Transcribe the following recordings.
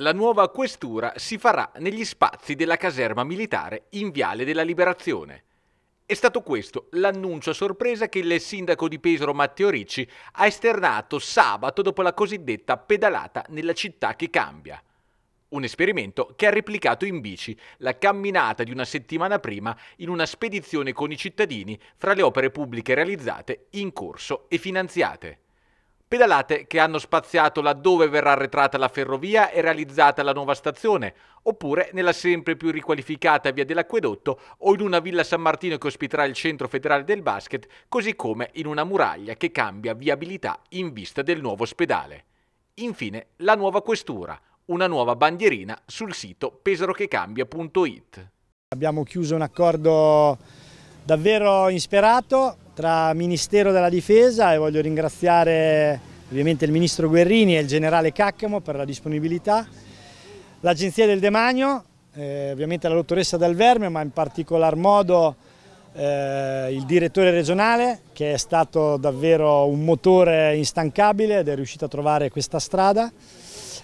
La nuova questura si farà negli spazi della caserma militare in Viale della Liberazione. È stato questo l'annuncio a sorpresa che il sindaco di Pesaro Matteo Ricci ha esternato sabato dopo la cosiddetta pedalata nella città che cambia. Un esperimento che ha replicato in bici la camminata di una settimana prima in una spedizione con i cittadini fra le opere pubbliche realizzate in corso e finanziate. Pedalate che hanno spaziato laddove verrà arretrata la ferrovia e realizzata la nuova stazione, oppure nella sempre più riqualificata via dell'acquedotto o in una villa San Martino che ospiterà il centro federale del basket, così come in una muraglia che cambia viabilità in vista del nuovo ospedale. Infine, la nuova questura, una nuova bandierina sul sito pesarochecambia.it. Abbiamo chiuso un accordo davvero insperato, tra Ministero della Difesa e voglio ringraziare ovviamente il Ministro Guerrini e il Generale Caccamo per la disponibilità, l'Agenzia del Demanio, eh, ovviamente la dottoressa Del Verme ma in particolar modo eh, il direttore regionale che è stato davvero un motore instancabile ed è riuscito a trovare questa strada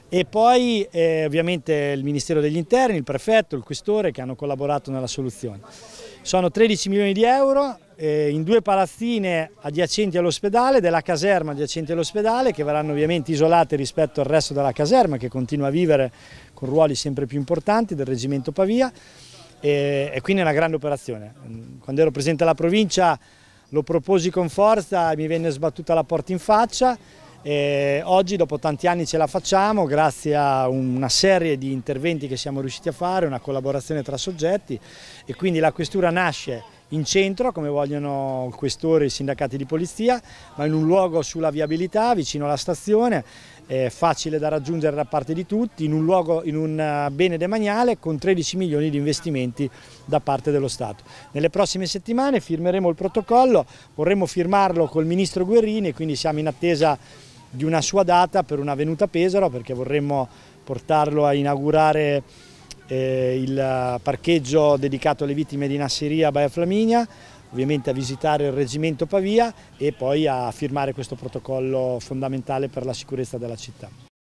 e poi eh, ovviamente il Ministero degli Interni, il Prefetto, il Questore che hanno collaborato nella soluzione. Sono 13 milioni di euro eh, in due palazzine adiacenti all'ospedale, della caserma adiacente all'ospedale, che verranno ovviamente isolate rispetto al resto della caserma, che continua a vivere con ruoli sempre più importanti del reggimento Pavia. E, quindi è una grande operazione. Quando ero presente alla provincia lo proposi con forza, e mi venne sbattuta la porta in faccia, e oggi dopo tanti anni ce la facciamo grazie a una serie di interventi che siamo riusciti a fare, una collaborazione tra soggetti e quindi la questura nasce in centro come vogliono il questore e i sindacati di polizia, ma in un luogo sulla viabilità vicino alla stazione, facile da raggiungere da parte di tutti, in un, luogo, in un eh, bene demaniale con 13 milioni di investimenti da parte dello Stato. Nelle prossime settimane firmeremo il protocollo, vorremmo firmarlo col Ministro Guerrini, quindi siamo in attesa di una sua data per una venuta a Pesaro perché vorremmo portarlo a inaugurare eh, il parcheggio dedicato alle vittime di Nasseria a Baia Flaminia, ovviamente a visitare il reggimento Pavia e poi a firmare questo protocollo fondamentale per la sicurezza della città.